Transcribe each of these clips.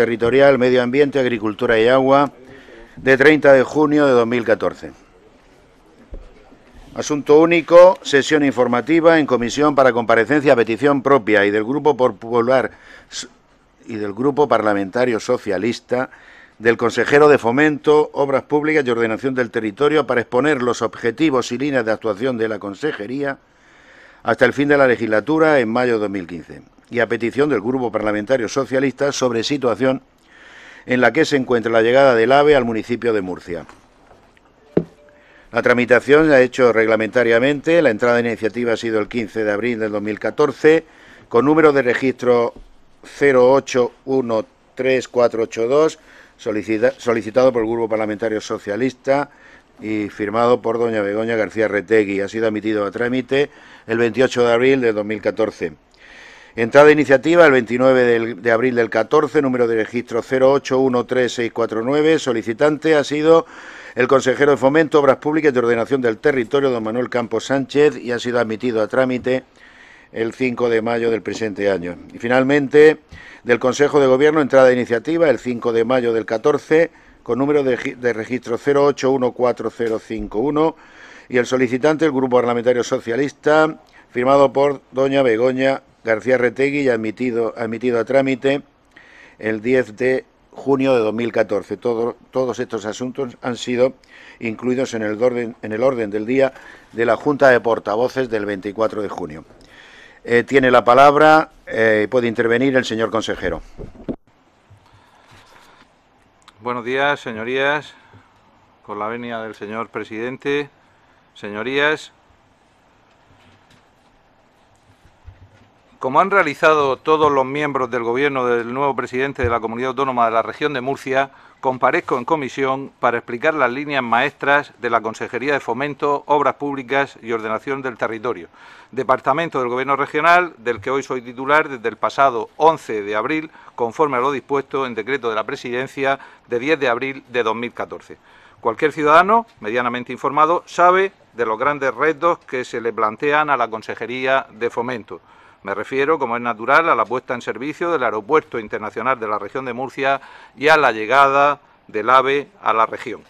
Territorial, Medio Ambiente, Agricultura y Agua, de 30 de junio de 2014. Asunto único, sesión informativa en comisión para comparecencia a petición propia y del Grupo Popular y del Grupo Parlamentario Socialista del consejero de Fomento, Obras Públicas y Ordenación del Territorio para exponer los objetivos y líneas de actuación de la consejería hasta el fin de la legislatura en mayo de 2015 y a petición del Grupo Parlamentario Socialista sobre situación en la que se encuentra la llegada del AVE al municipio de Murcia. La tramitación se ha hecho reglamentariamente, la entrada de iniciativa ha sido el 15 de abril del 2014, con número de registro 0813482, solicitado por el Grupo Parlamentario Socialista y firmado por doña Begoña García Retegui. Ha sido admitido a trámite el 28 de abril del 2014. Entrada de iniciativa el 29 de abril del 14, número de registro 0813649. Solicitante ha sido el consejero de Fomento, Obras Públicas y de Ordenación del Territorio, don Manuel Campos Sánchez, y ha sido admitido a trámite el 5 de mayo del presente año. Y finalmente, del Consejo de Gobierno, entrada de iniciativa el 5 de mayo del 14, con número de, de registro 0814051, y el solicitante, el Grupo Parlamentario Socialista, firmado por doña Begoña García Retegui, admitido, admitido a trámite el 10 de junio de 2014. todos estos asuntos han sido incluidos en el, orden, en el orden del día de la Junta de Portavoces del 24 de junio. Eh, tiene la palabra eh, puede intervenir el señor consejero. Buenos días, señorías. Con la venia del señor presidente, señorías, como han realizado todos los miembros del gobierno del nuevo presidente de la Comunidad Autónoma de la Región de Murcia, comparezco en comisión para explicar las líneas maestras de la Consejería de Fomento, Obras Públicas y Ordenación del Territorio, departamento del Gobierno Regional, del que hoy soy titular desde el pasado 11 de abril, conforme a lo dispuesto en decreto de la Presidencia de 10 de abril de 2014. Cualquier ciudadano medianamente informado sabe de los grandes retos que se le plantean a la Consejería de Fomento me refiero, como es natural, a la puesta en servicio del Aeropuerto Internacional de la Región de Murcia y a la llegada del AVE a la región.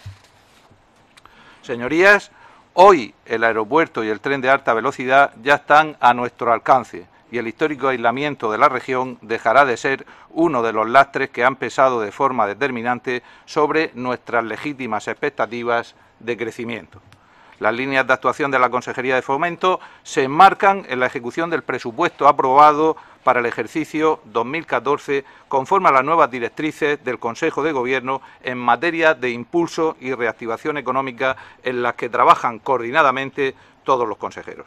Señorías, hoy el aeropuerto y el tren de alta velocidad ya están a nuestro alcance y el histórico aislamiento de la región dejará de ser uno de los lastres que han pesado de forma determinante sobre nuestras legítimas expectativas de crecimiento. Las líneas de actuación de la Consejería de Fomento se enmarcan en la ejecución del presupuesto aprobado para el ejercicio 2014, conforme a las nuevas directrices del Consejo de Gobierno en materia de impulso y reactivación económica en las que trabajan coordinadamente todos los consejeros.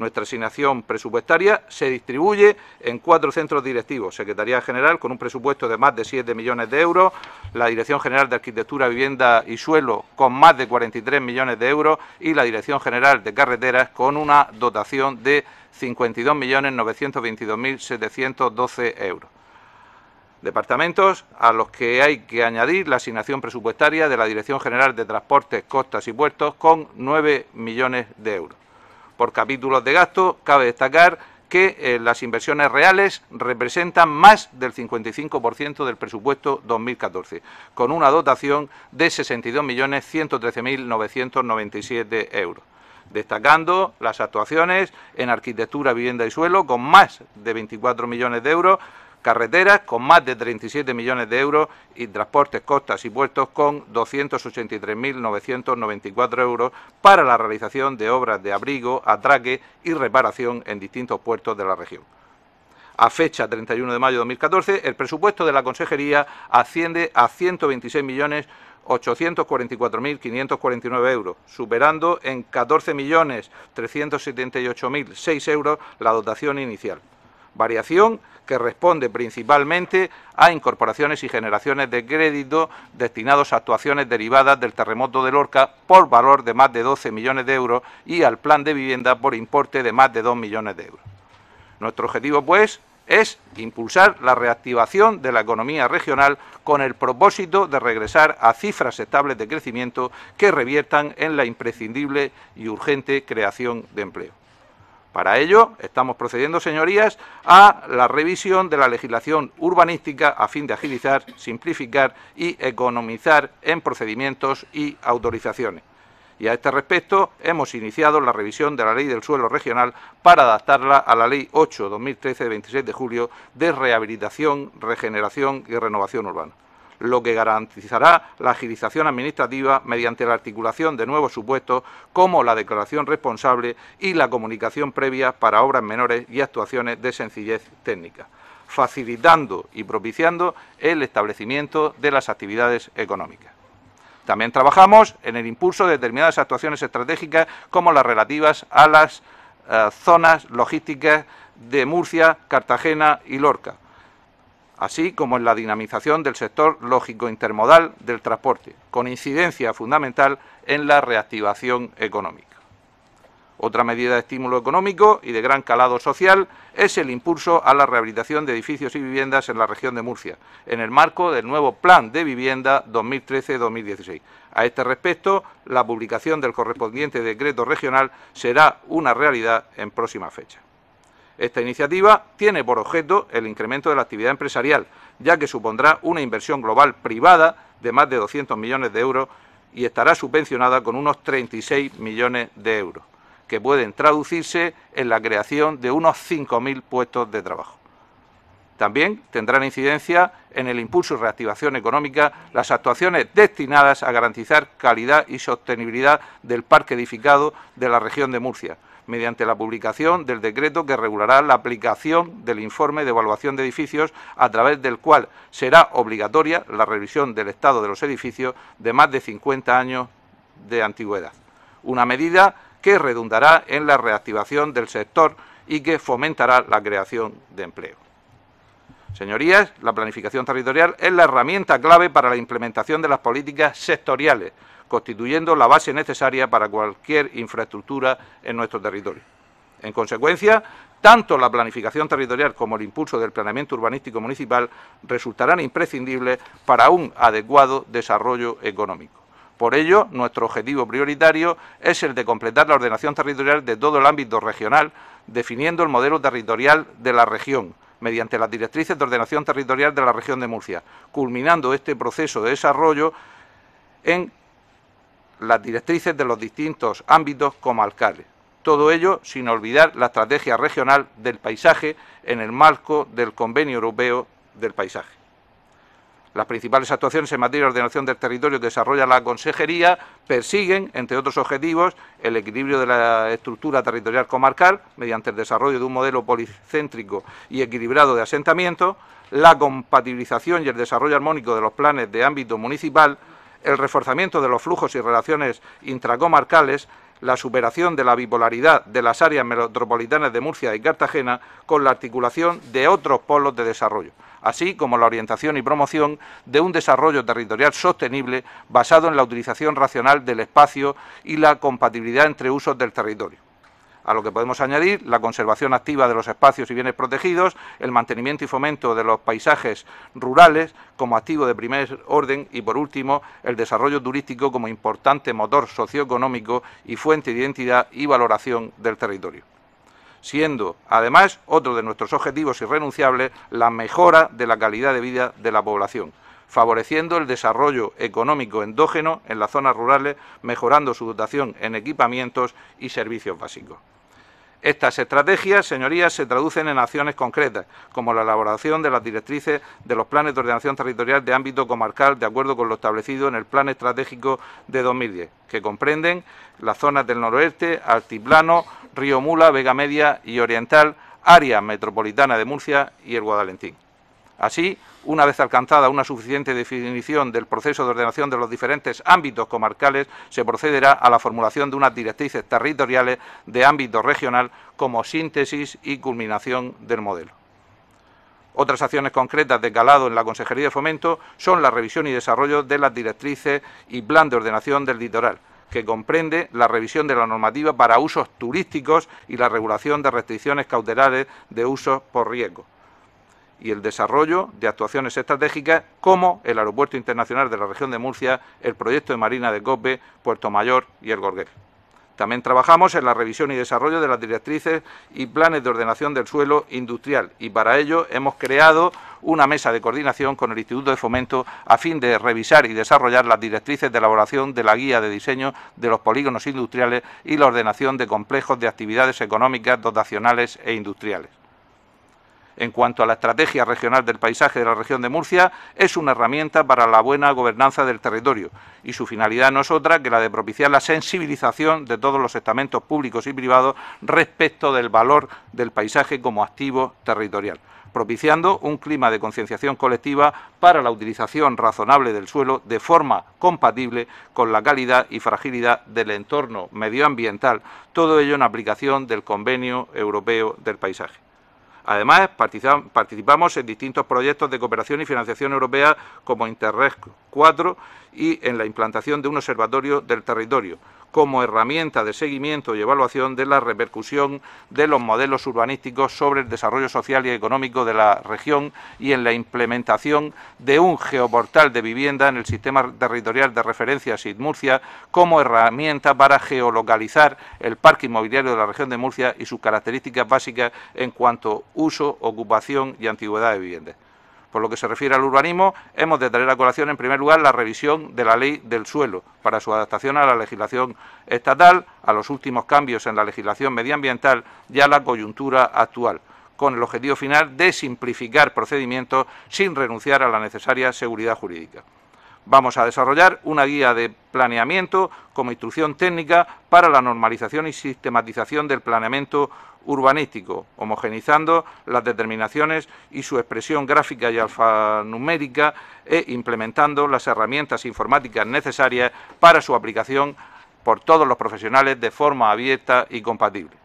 Nuestra asignación presupuestaria se distribuye en cuatro centros directivos. Secretaría General, con un presupuesto de más de 7 millones de euros, la Dirección General de Arquitectura, Vivienda y Suelo, con más de 43 millones de euros, y la Dirección General de Carreteras, con una dotación de 52.922.712 euros departamentos a los que hay que añadir la asignación presupuestaria de la Dirección General de Transportes, Costas y Puertos con 9 millones de euros por capítulos de gasto, cabe destacar que eh, las inversiones reales representan más del 55% del presupuesto 2014, con una dotación de 62.113.997 euros. Destacando las actuaciones en arquitectura, vivienda y suelo, con más de 24 millones de euros, carreteras con más de 37 millones de euros y transportes, costas y puertos con 283.994 euros para la realización de obras de abrigo, atraque y reparación en distintos puertos de la región. A fecha 31 de mayo de 2014, el presupuesto de la Consejería asciende a 126.844.549 euros, superando en 14.378.006 euros la dotación inicial variación que responde principalmente a incorporaciones y generaciones de crédito destinados a actuaciones derivadas del terremoto de Lorca por valor de más de 12 millones de euros y al plan de vivienda por importe de más de 2 millones de euros. Nuestro objetivo, pues, es impulsar la reactivación de la economía regional con el propósito de regresar a cifras estables de crecimiento que reviertan en la imprescindible y urgente creación de empleo. Para ello, estamos procediendo, señorías, a la revisión de la legislación urbanística a fin de agilizar, simplificar y economizar en procedimientos y autorizaciones. Y a este respecto, hemos iniciado la revisión de la Ley del Suelo Regional para adaptarla a la Ley 8-2013 de 26 de julio de Rehabilitación, Regeneración y Renovación Urbana lo que garantizará la agilización administrativa mediante la articulación de nuevos supuestos como la declaración responsable y la comunicación previa para obras menores y actuaciones de sencillez técnica facilitando y propiciando el establecimiento de las actividades económicas. También trabajamos en el impulso de determinadas actuaciones estratégicas como las relativas a las eh, zonas logísticas de Murcia, Cartagena y Lorca, así como en la dinamización del sector lógico intermodal del transporte, con incidencia fundamental en la reactivación económica. Otra medida de estímulo económico y de gran calado social es el impulso a la rehabilitación de edificios y viviendas en la región de Murcia, en el marco del nuevo Plan de Vivienda 2013-2016. A este respecto, la publicación del correspondiente decreto regional será una realidad en próxima fecha. Esta iniciativa tiene por objeto el incremento de la actividad empresarial, ya que supondrá una inversión global privada de más de 200 millones de euros y estará subvencionada con unos 36 millones de euros, que pueden traducirse en la creación de unos 5.000 puestos de trabajo. También tendrán incidencia en el impulso y reactivación económica las actuaciones destinadas a garantizar calidad y sostenibilidad del parque edificado de la región de Murcia, mediante la publicación del decreto que regulará la aplicación del informe de evaluación de edificios, a través del cual será obligatoria la revisión del estado de los edificios de más de 50 años de antigüedad. Una medida que redundará en la reactivación del sector y que fomentará la creación de empleo. Señorías, la planificación territorial es la herramienta clave para la implementación de las políticas sectoriales, constituyendo la base necesaria para cualquier infraestructura en nuestro territorio. En consecuencia, tanto la planificación territorial como el impulso del planeamiento urbanístico municipal resultarán imprescindibles para un adecuado desarrollo económico. Por ello, nuestro objetivo prioritario es el de completar la ordenación territorial de todo el ámbito regional, definiendo el modelo territorial de la región mediante las directrices de ordenación territorial de la región de Murcia, culminando este proceso de desarrollo en las directrices de los distintos ámbitos como comarcales. Todo ello sin olvidar la estrategia regional del paisaje en el marco del Convenio Europeo del Paisaje. Las principales actuaciones en materia de ordenación del territorio que desarrolla la Consejería persiguen, entre otros objetivos, el equilibrio de la estructura territorial comarcal mediante el desarrollo de un modelo policéntrico y equilibrado de asentamiento, la compatibilización y el desarrollo armónico de los planes de ámbito municipal, el reforzamiento de los flujos y relaciones intracomarcales, la superación de la bipolaridad de las áreas metropolitanas de Murcia y Cartagena con la articulación de otros polos de desarrollo, así como la orientación y promoción de un desarrollo territorial sostenible basado en la utilización racional del espacio y la compatibilidad entre usos del territorio a lo que podemos añadir la conservación activa de los espacios y bienes protegidos, el mantenimiento y fomento de los paisajes rurales como activo de primer orden y, por último, el desarrollo turístico como importante motor socioeconómico y fuente de identidad y valoración del territorio siendo además otro de nuestros objetivos irrenunciables la mejora de la calidad de vida de la población favoreciendo el desarrollo económico endógeno en las zonas rurales, mejorando su dotación en equipamientos y servicios básicos. Estas estrategias, señorías, se traducen en acciones concretas, como la elaboración de las directrices de los planes de ordenación territorial de ámbito comarcal, de acuerdo con lo establecido en el Plan Estratégico de 2010, que comprenden las zonas del noroeste, Altiplano, Río Mula, Vega Media y Oriental, área metropolitana de Murcia y el Guadalentín. Así, una vez alcanzada una suficiente definición del proceso de ordenación de los diferentes ámbitos comarcales, se procederá a la formulación de unas directrices territoriales de ámbito regional como síntesis y culminación del modelo. Otras acciones concretas de calado en la Consejería de Fomento son la revisión y desarrollo de las directrices y plan de ordenación del litoral, que comprende la revisión de la normativa para usos turísticos y la regulación de restricciones cautelares de usos por riesgo y el desarrollo de actuaciones estratégicas como el Aeropuerto Internacional de la Región de Murcia, el proyecto de Marina de Cope, Puerto Mayor y el gorguer También trabajamos en la revisión y desarrollo de las directrices y planes de ordenación del suelo industrial y para ello hemos creado una mesa de coordinación con el Instituto de Fomento a fin de revisar y desarrollar las directrices de elaboración de la guía de diseño de los polígonos industriales y la ordenación de complejos de actividades económicas, dotacionales e industriales en cuanto a la estrategia regional del paisaje de la región de Murcia, es una herramienta para la buena gobernanza del territorio y su finalidad no es otra que la de propiciar la sensibilización de todos los estamentos públicos y privados respecto del valor del paisaje como activo territorial propiciando un clima de concienciación colectiva para la utilización razonable del suelo de forma compatible con la calidad y fragilidad del entorno medioambiental, todo ello en aplicación del Convenio Europeo del Paisaje. Además, participamos en distintos proyectos de cooperación y financiación europea como Interreg 4 y en la implantación de un observatorio del territorio como herramienta de seguimiento y evaluación de la repercusión de los modelos urbanísticos sobre el desarrollo social y económico de la región y en la implementación de un geoportal de vivienda en el sistema territorial de referencia SID Murcia como herramienta para geolocalizar el parque inmobiliario de la región de Murcia y sus características básicas en cuanto uso, ocupación y antigüedad de viviendas. Por lo que se refiere al urbanismo, hemos de traer a colación, en primer lugar, la revisión de la ley del suelo para su adaptación a la legislación estatal, a los últimos cambios en la legislación medioambiental y a la coyuntura actual con el objetivo final de simplificar procedimientos sin renunciar a la necesaria seguridad jurídica. Vamos a desarrollar una guía de planeamiento como instrucción técnica para la normalización y sistematización del planeamiento urbanístico, homogenizando las determinaciones y su expresión gráfica y alfanumérica e implementando las herramientas informáticas necesarias para su aplicación por todos los profesionales de forma abierta y compatible.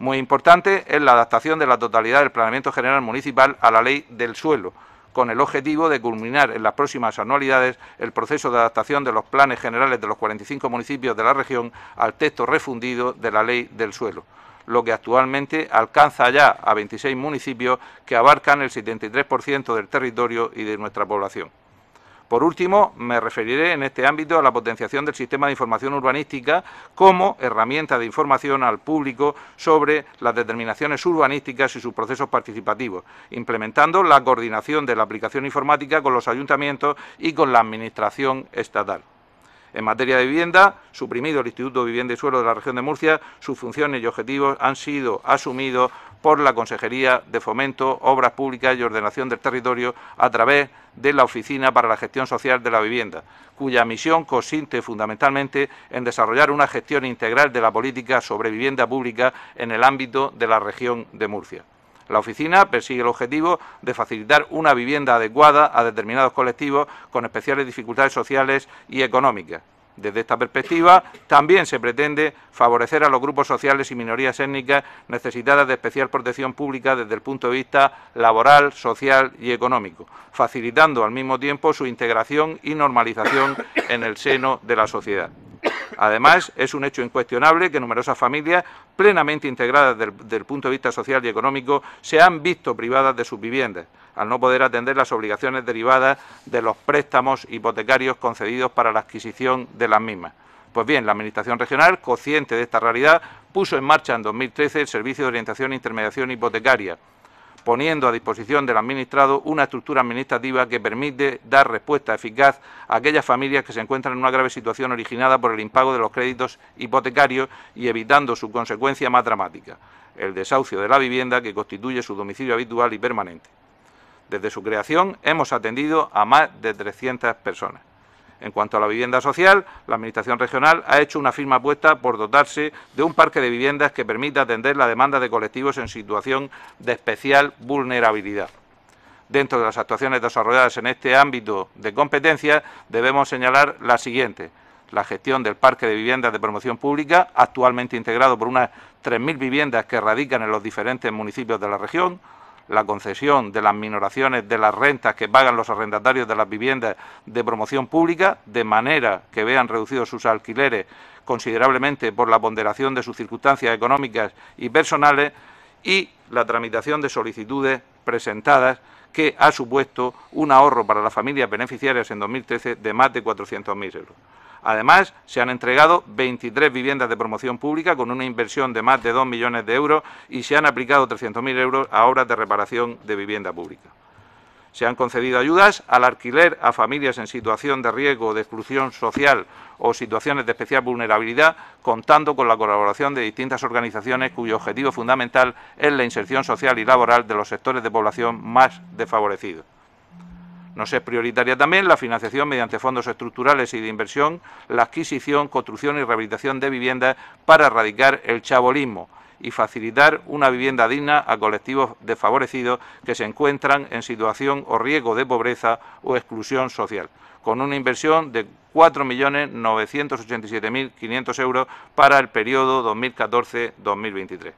Muy importante es la adaptación de la totalidad del planeamiento general municipal a la ley del suelo, con el objetivo de culminar en las próximas anualidades el proceso de adaptación de los planes generales de los 45 municipios de la región al texto refundido de la Ley del Suelo lo que actualmente alcanza ya a 26 municipios que abarcan el 73% del territorio y de nuestra población. Por último, me referiré en este ámbito a la potenciación del sistema de información urbanística como herramienta de información al público sobre las determinaciones urbanísticas y sus procesos participativos, implementando la coordinación de la aplicación informática con los ayuntamientos y con la Administración estatal. En materia de vivienda, suprimido el Instituto de Vivienda y Suelo de la Región de Murcia, sus funciones y objetivos han sido asumidos por la Consejería de Fomento, Obras Públicas y Ordenación del Territorio a través de la Oficina para la Gestión Social de la Vivienda, cuya misión consiste fundamentalmente en desarrollar una gestión integral de la política sobre vivienda pública en el ámbito de la región de Murcia. La oficina persigue el objetivo de facilitar una vivienda adecuada a determinados colectivos con especiales dificultades sociales y económicas. Desde esta perspectiva, también se pretende favorecer a los grupos sociales y minorías étnicas necesitadas de especial protección pública desde el punto de vista laboral, social y económico, facilitando al mismo tiempo su integración y normalización en el seno de la sociedad. Además, es un hecho incuestionable que numerosas familias plenamente integradas desde el punto de vista social y económico se han visto privadas de sus viviendas, al no poder atender las obligaciones derivadas de los préstamos hipotecarios concedidos para la adquisición de las mismas. Pues bien, la Administración Regional, consciente de esta realidad, puso en marcha en 2013 el Servicio de Orientación e Intermediación Hipotecaria, poniendo a disposición del administrado una estructura administrativa que permite dar respuesta eficaz a aquellas familias que se encuentran en una grave situación originada por el impago de los créditos hipotecarios y evitando su consecuencia más dramática, el desahucio de la vivienda que constituye su domicilio habitual y permanente. Desde su creación hemos atendido a más de 300 personas. En cuanto a la vivienda social, la Administración regional ha hecho una firma apuesta por dotarse de un parque de viviendas que permita atender la demanda de colectivos en situación de especial vulnerabilidad. Dentro de las actuaciones desarrolladas en este ámbito de competencia, debemos señalar la siguiente la gestión del parque de viviendas de promoción pública, actualmente integrado por unas 3.000 viviendas que radican en los diferentes municipios de la región, la concesión de las minoraciones de las rentas que pagan los arrendatarios de las viviendas de promoción pública, de manera que vean reducidos sus alquileres considerablemente por la ponderación de sus circunstancias económicas y personales, y la tramitación de solicitudes presentadas que ha supuesto un ahorro para las familias beneficiarias en 2013 de más de 400.000 euros. Además, se han entregado 23 viviendas de promoción pública con una inversión de más de 2 millones de euros y se han aplicado 300.000 euros a obras de reparación de vivienda pública. Se han concedido ayudas al alquiler a familias en situación de riesgo de exclusión social o situaciones de especial vulnerabilidad, contando con la colaboración de distintas organizaciones cuyo objetivo fundamental es la inserción social y laboral de los sectores de población más desfavorecidos. Nos es prioritaria también la financiación mediante fondos estructurales y de inversión, la adquisición, construcción y rehabilitación de viviendas para erradicar el chabolismo y facilitar una vivienda digna a colectivos desfavorecidos que se encuentran en situación o riesgo de pobreza o exclusión social, con una inversión de 4.987.500 euros para el periodo 2014-2023.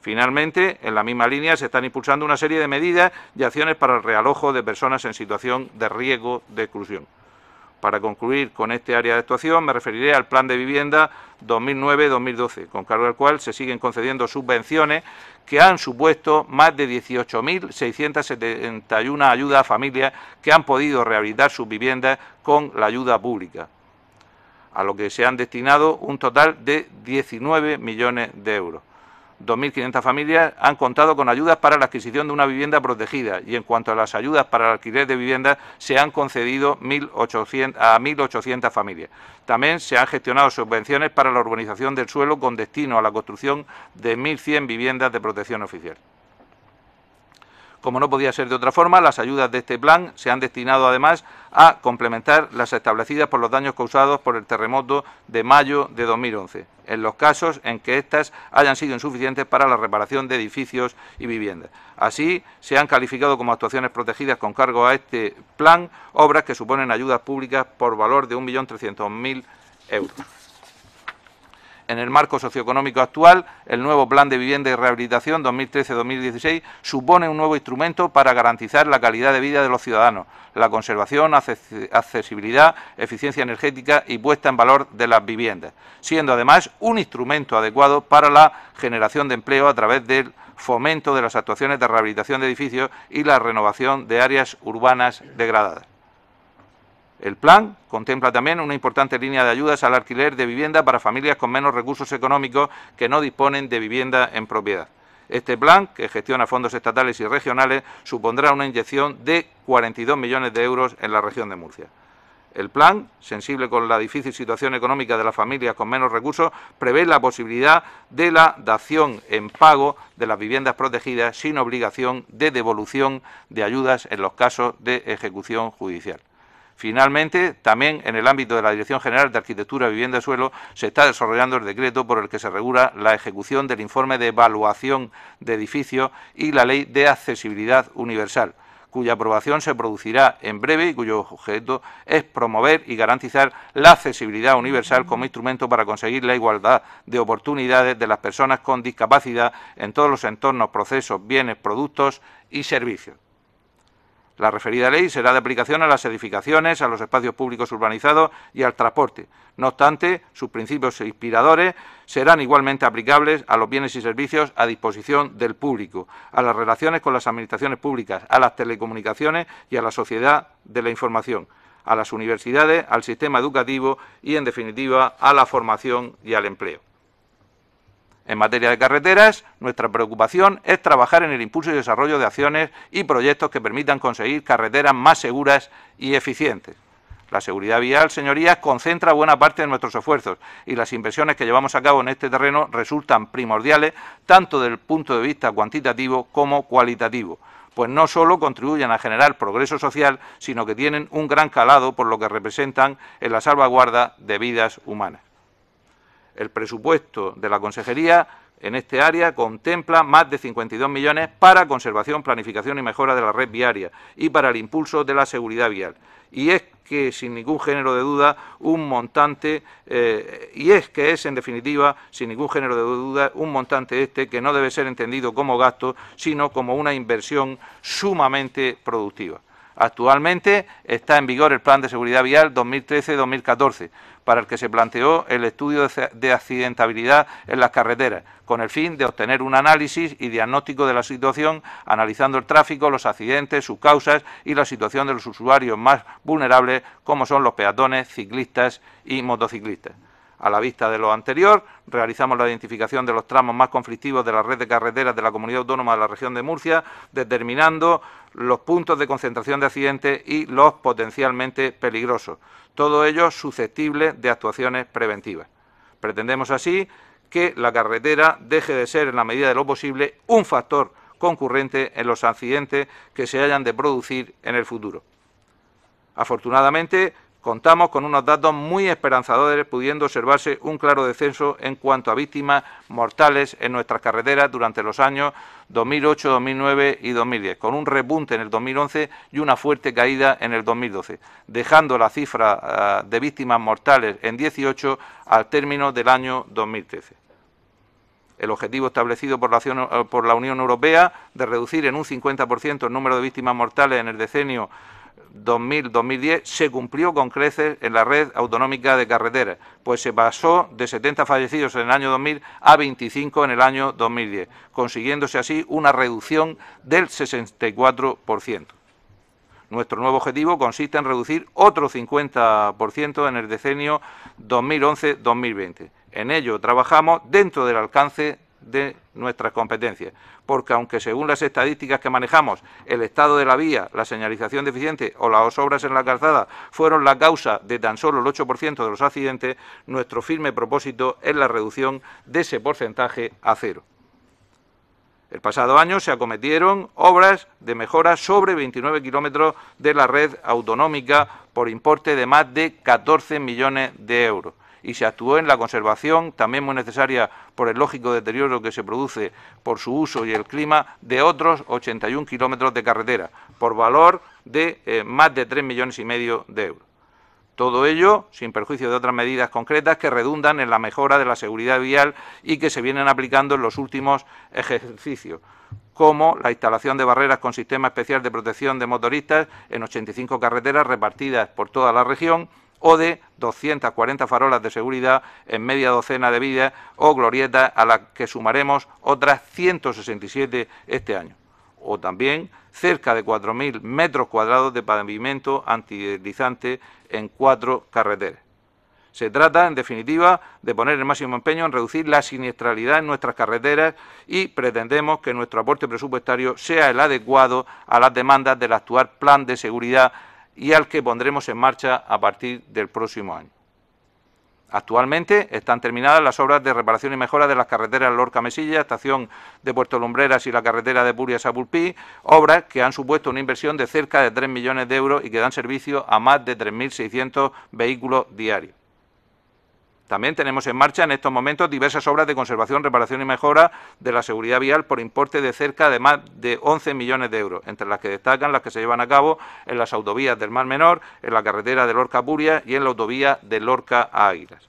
Finalmente, en la misma línea, se están impulsando una serie de medidas y acciones para el realojo de personas en situación de riesgo de exclusión. Para concluir con este área de actuación, me referiré al Plan de Vivienda 2009-2012, con cargo al cual se siguen concediendo subvenciones que han supuesto más de 18.671 ayudas a familias que han podido rehabilitar sus viviendas con la ayuda pública, a lo que se han destinado un total de 19 millones de euros. 2.500 familias han contado con ayudas para la adquisición de una vivienda protegida y en cuanto a las ayudas para el alquiler de viviendas se han concedido 1800, a 1.800 familias. También se han gestionado subvenciones para la urbanización del suelo con destino a la construcción de 1.100 viviendas de protección oficial. Como no podía ser de otra forma, las ayudas de este plan se han destinado además a complementar las establecidas por los daños causados por el terremoto de mayo de 2011, en los casos en que éstas hayan sido insuficientes para la reparación de edificios y viviendas. Así, se han calificado como actuaciones protegidas con cargo a este plan obras que suponen ayudas públicas por valor de 1.300.000 euros en el marco socioeconómico actual, el nuevo Plan de Vivienda y Rehabilitación 2013-2016 supone un nuevo instrumento para garantizar la calidad de vida de los ciudadanos, la conservación, accesibilidad, eficiencia energética y puesta en valor de las viviendas, siendo además un instrumento adecuado para la generación de empleo a través del fomento de las actuaciones de rehabilitación de edificios y la renovación de áreas urbanas degradadas. El plan contempla también una importante línea de ayudas al alquiler de vivienda para familias con menos recursos económicos que no disponen de vivienda en propiedad. Este plan, que gestiona fondos estatales y regionales, supondrá una inyección de 42 millones de euros en la región de Murcia. El plan, sensible con la difícil situación económica de las familias con menos recursos, prevé la posibilidad de la dación en pago de las viviendas protegidas sin obligación de devolución de ayudas en los casos de ejecución judicial. Finalmente, también en el ámbito de la Dirección General de Arquitectura, Vivienda y Suelo, se está desarrollando el decreto por el que se regula la ejecución del informe de evaluación de edificios y la Ley de Accesibilidad Universal cuya aprobación se producirá en breve y cuyo objeto es promover y garantizar la accesibilidad universal como instrumento para conseguir la igualdad de oportunidades de las personas con discapacidad en todos los entornos, procesos, bienes, productos y servicios. La referida ley será de aplicación a las edificaciones, a los espacios públicos urbanizados y al transporte. No obstante, sus principios inspiradores serán igualmente aplicables a los bienes y servicios a disposición del público, a las relaciones con las administraciones públicas, a las telecomunicaciones y a la sociedad de la información, a las universidades, al sistema educativo y, en definitiva, a la formación y al empleo. En materia de carreteras, nuestra preocupación es trabajar en el impulso y desarrollo de acciones y proyectos que permitan conseguir carreteras más seguras y eficientes. La seguridad vial, señorías, concentra buena parte de nuestros esfuerzos y las inversiones que llevamos a cabo en este terreno resultan primordiales tanto desde el punto de vista cuantitativo como cualitativo, pues no solo contribuyen a generar progreso social, sino que tienen un gran calado por lo que representan en la salvaguarda de vidas humanas. El presupuesto de la Consejería en este área contempla más de 52 millones para conservación, planificación y mejora de la red viaria y para el impulso de la seguridad vial. Y es que, sin ningún género de duda, un montante, eh, y es que es, en definitiva, sin ningún género de duda, un montante este que no debe ser entendido como gasto, sino como una inversión sumamente productiva. Actualmente está en vigor el Plan de Seguridad Vial 2013-2014, para el que se planteó el estudio de accidentabilidad en las carreteras, con el fin de obtener un análisis y diagnóstico de la situación, analizando el tráfico, los accidentes, sus causas y la situación de los usuarios más vulnerables, como son los peatones, ciclistas y motociclistas. A la vista de lo anterior, realizamos la identificación de los tramos más conflictivos de la red de carreteras de la Comunidad Autónoma de la Región de Murcia, determinando los puntos de concentración de accidentes y los potencialmente peligrosos, todo ello susceptible de actuaciones preventivas. Pretendemos así que la carretera deje de ser, en la medida de lo posible, un factor concurrente en los accidentes que se hayan de producir en el futuro. Afortunadamente, contamos con unos datos muy esperanzadores, pudiendo observarse un claro descenso en cuanto a víctimas mortales en nuestras carreteras durante los años 2008, 2009 y 2010, con un repunte en el 2011 y una fuerte caída en el 2012, dejando la cifra ah, de víctimas mortales en 18 al término del año 2013 el objetivo establecido eh, por la, Unión Europea de reducir en un 50% el número de víctimas mortales en el decenio 2000-2010 se cumplió con creces en la red autonómica de carreteras, pues se pasó de 70 fallecidos en el año 2000 a 25 en el año 2010, consiguiéndose así una reducción del 64%. Nuestro nuevo objetivo consiste en reducir otro 50% en el decenio 2011-2020. En ello trabajamos dentro del alcance de nuestras competencias. Porque aunque según las estadísticas que manejamos, el estado de la vía, la señalización deficiente o las obras en la calzada fueron la causa de tan solo el 8% de los accidentes, nuestro firme propósito es la reducción de ese porcentaje a cero. El pasado año se acometieron obras de mejora sobre 29 kilómetros de la red autonómica por importe de más de 14 millones de euros y se actuó en la conservación, también muy necesaria por el lógico deterioro que se produce por su uso y el clima, de otros 81 kilómetros de carretera, por valor de eh, más de 3 millones y medio de euros. Todo ello sin perjuicio de otras medidas concretas que redundan en la mejora de la seguridad vial y que se vienen aplicando en los últimos ejercicios, como la instalación de barreras con sistema especial de protección de motoristas en 85 carreteras repartidas por toda la región, o de 240 farolas de seguridad en media docena de vías o glorietas a las que sumaremos otras 167 este año. O también cerca de 4.000 metros cuadrados de pavimento antideslizante en cuatro carreteras. Se trata, en definitiva, de poner el máximo empeño en reducir la siniestralidad en nuestras carreteras y pretendemos que nuestro aporte presupuestario sea el adecuado a las demandas del actual plan de seguridad y al que pondremos en marcha a partir del próximo año. Actualmente están terminadas las obras de reparación y mejora de las carreteras Lorca-Mesilla, estación de Puerto Lumbreras y la carretera de puria a obras que han supuesto una inversión de cerca de 3 millones de euros y que dan servicio a más de 3.600 vehículos diarios. También tenemos en marcha en estos momentos diversas obras de conservación, reparación y mejora de la seguridad vial por importe de cerca de más de 11 millones de euros, entre las que destacan las que se llevan a cabo en las autovías del Mar Menor, en la carretera de Lorca Puria y en la autovía de Lorca Águilas.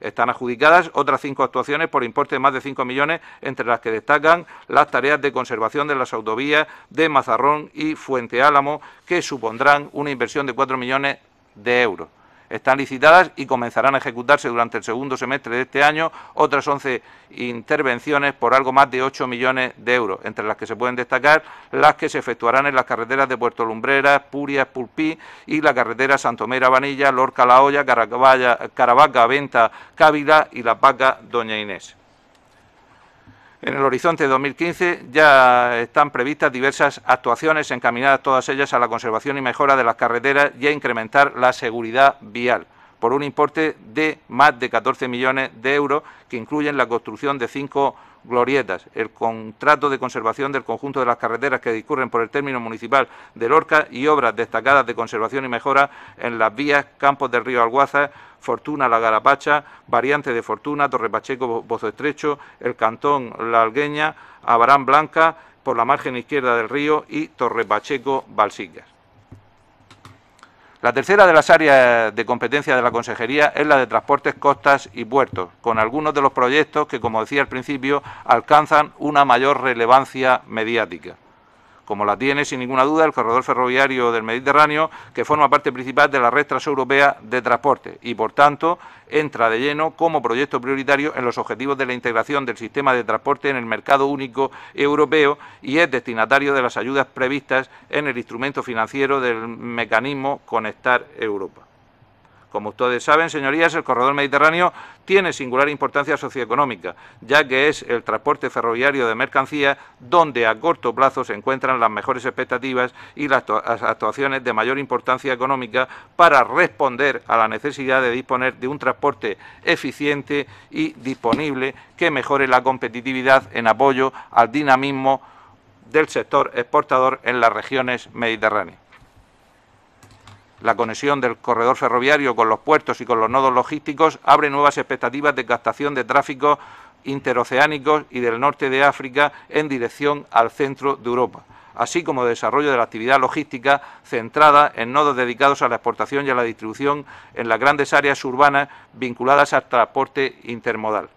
Están adjudicadas otras cinco actuaciones por importe de más de 5 millones, entre las que destacan las tareas de conservación de las autovías de Mazarrón y Fuente Álamo, que supondrán una inversión de 4 millones de euros están licitadas y comenzarán a ejecutarse durante el segundo semestre de este año otras once intervenciones por algo más de 8 millones de euros, entre las que se pueden destacar las que se efectuarán en las carreteras de Puerto Lumbreras, Purias, Pulpí y la carretera Santomera, Vanilla, Lorca, La Hoya, Caravaca, Venta, Cávila y La Paca, Doña Inés. En el horizonte de 2015 ya están previstas diversas actuaciones encaminadas todas ellas a la conservación y mejora de las carreteras y a incrementar la seguridad vial por un importe de más de 14 millones de euros que incluyen la construcción de cinco glorietas, el contrato de conservación del conjunto de las carreteras que discurren por el término municipal de Lorca y obras destacadas de conservación y mejora en las vías Campos del Río Alguaza, Fortuna La Garapacha, Variante de Fortuna, Torre Pacheco Bozo Estrecho, el Cantón La Algueña, Abarán Blanca, por la margen izquierda del río y Torre Pacheco Balsillas. La tercera de las áreas de competencia de la Consejería es la de transportes, costas y puertos, con algunos de los proyectos que, como decía al principio, alcanzan una mayor relevancia mediática como la tiene sin ninguna duda el corredor ferroviario del Mediterráneo, que forma parte principal de la red transeuropea de transporte y, por tanto, entra de lleno como proyecto prioritario en los objetivos de la integración del sistema de transporte en el mercado único europeo y es destinatario de las ayudas previstas en el instrumento financiero del mecanismo Conectar Europa. Como ustedes saben, señorías, el corredor mediterráneo tiene singular importancia socioeconómica, ya que es el transporte ferroviario de mercancías donde a corto plazo se encuentran las mejores expectativas y las actuaciones de mayor importancia económica para responder a la necesidad de disponer de un transporte eficiente y disponible que mejore la competitividad en apoyo al dinamismo del sector exportador en las regiones mediterráneas. La conexión del corredor ferroviario con los puertos y con los nodos logísticos abre nuevas expectativas de captación de tráfico interoceánicos y del norte de África en dirección al centro de Europa, así como desarrollo de la actividad logística centrada en nodos dedicados a la exportación y a la distribución en las grandes áreas urbanas vinculadas al transporte intermodal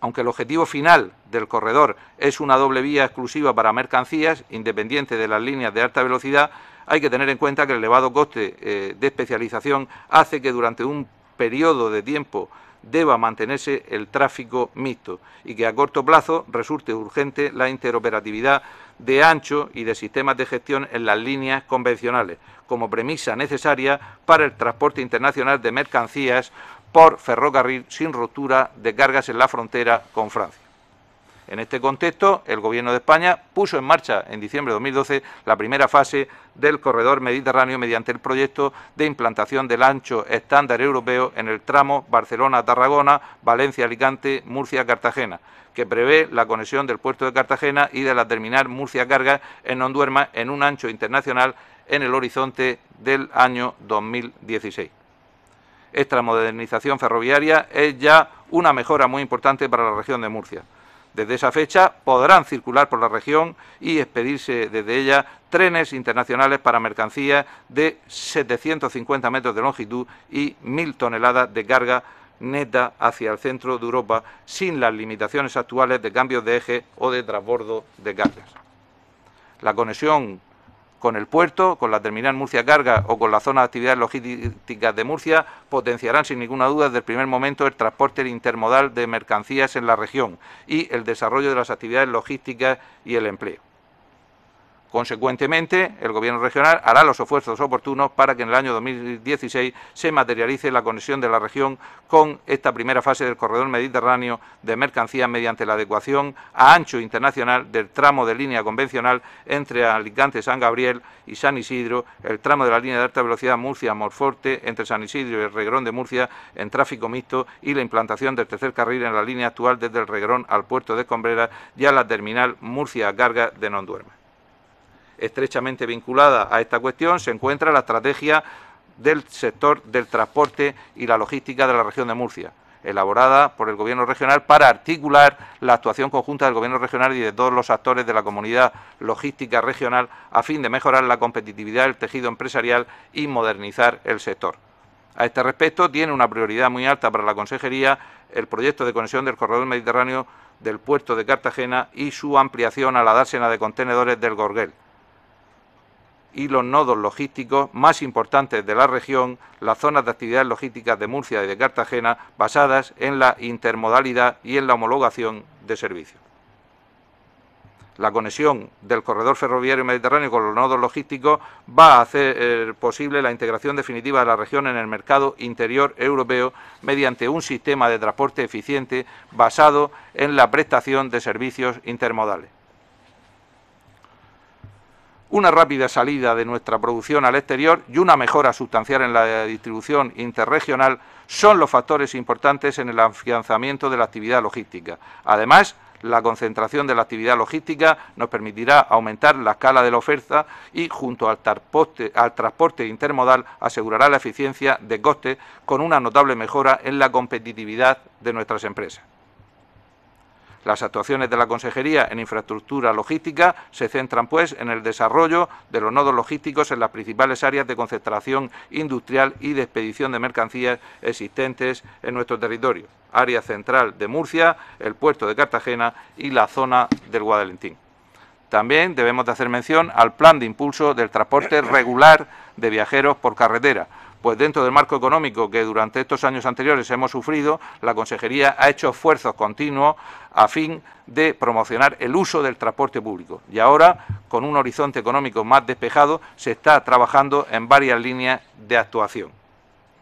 aunque el objetivo final del corredor es una doble vía exclusiva para mercancías, independiente de las líneas de alta velocidad, hay que tener en cuenta que el elevado coste eh, de especialización hace que durante un periodo de tiempo deba mantenerse el tráfico mixto y que a corto plazo resulte urgente la interoperatividad de ancho y de sistemas de gestión en las líneas convencionales, como premisa necesaria para el transporte internacional de mercancías por ferrocarril sin rotura de cargas en la frontera con Francia. En este contexto, el Gobierno de España puso en marcha en diciembre de 2012 la primera fase del corredor mediterráneo mediante el proyecto de implantación del ancho estándar europeo en el tramo Barcelona-Tarragona, Valencia-Alicante, Murcia-Cartagena, que prevé la conexión del puerto de Cartagena y de la terminal Murcia-Cargas en Honduerma en un ancho internacional en el horizonte del año 2016. Esta modernización ferroviaria es ya una mejora muy importante para la región de Murcia. Desde esa fecha podrán circular por la región y expedirse desde ella trenes internacionales para mercancías de 750 metros de longitud y 1.000 toneladas de carga neta hacia el centro de Europa sin las limitaciones actuales de cambios de eje o de transbordo de cargas. La conexión con el puerto, con la terminal Murcia Carga o con la zona de actividades logísticas de Murcia, potenciarán sin ninguna duda desde el primer momento el transporte intermodal de mercancías en la región y el desarrollo de las actividades logísticas y el empleo. Consecuentemente, el Gobierno regional hará los esfuerzos oportunos para que en el año 2016 se materialice la conexión de la región con esta primera fase del corredor mediterráneo de mercancías mediante la adecuación a ancho internacional del tramo de línea convencional entre Alicante, San Gabriel y San Isidro, el tramo de la línea de alta velocidad Murcia-Morforte entre San Isidro y el Regrón de Murcia en tráfico mixto y la implantación del tercer carril en la línea actual desde el Regrón al puerto de combrera y a la terminal Murcia-Garga de Nonduerme estrechamente vinculada a esta cuestión se encuentra la estrategia del sector del transporte y la logística de la región de Murcia, elaborada por el Gobierno regional para articular la actuación conjunta del Gobierno regional y de todos los actores de la comunidad logística regional a fin de mejorar la competitividad del tejido empresarial y modernizar el sector. A este respecto, tiene una prioridad muy alta para la Consejería el proyecto de conexión del corredor mediterráneo del puerto de Cartagena y su ampliación a la dársena de contenedores del Gorgel y los nodos logísticos más importantes de la región, las zonas de actividades logísticas de Murcia y de Cartagena, basadas en la intermodalidad y en la homologación de servicios. La conexión del corredor ferroviario mediterráneo con los nodos logísticos va a hacer eh, posible la integración definitiva de la región en el mercado interior europeo mediante un sistema de transporte eficiente basado en la prestación de servicios intermodales una rápida salida de nuestra producción al exterior y una mejora sustancial en la distribución interregional son los factores importantes en el afianzamiento de la actividad logística. Además, la concentración de la actividad logística nos permitirá aumentar la escala de la oferta y, junto al transporte, intermodal, asegurará la eficiencia de coste con una notable mejora en la competitividad de nuestras empresas. Las actuaciones de la Consejería en infraestructura logística se centran, pues, en el desarrollo de los nodos logísticos en las principales áreas de concentración industrial y de expedición de mercancías existentes en nuestro territorio, área central de Murcia, el puerto de Cartagena y la zona del Guadalentín. También debemos de hacer mención al plan de impulso del transporte regular de viajeros por carretera, pues dentro del marco económico que durante estos años anteriores hemos sufrido, la Consejería ha hecho esfuerzos continuos a fin de promocionar el uso del transporte público. Y ahora, con un horizonte económico más despejado, se está trabajando en varias líneas de actuación.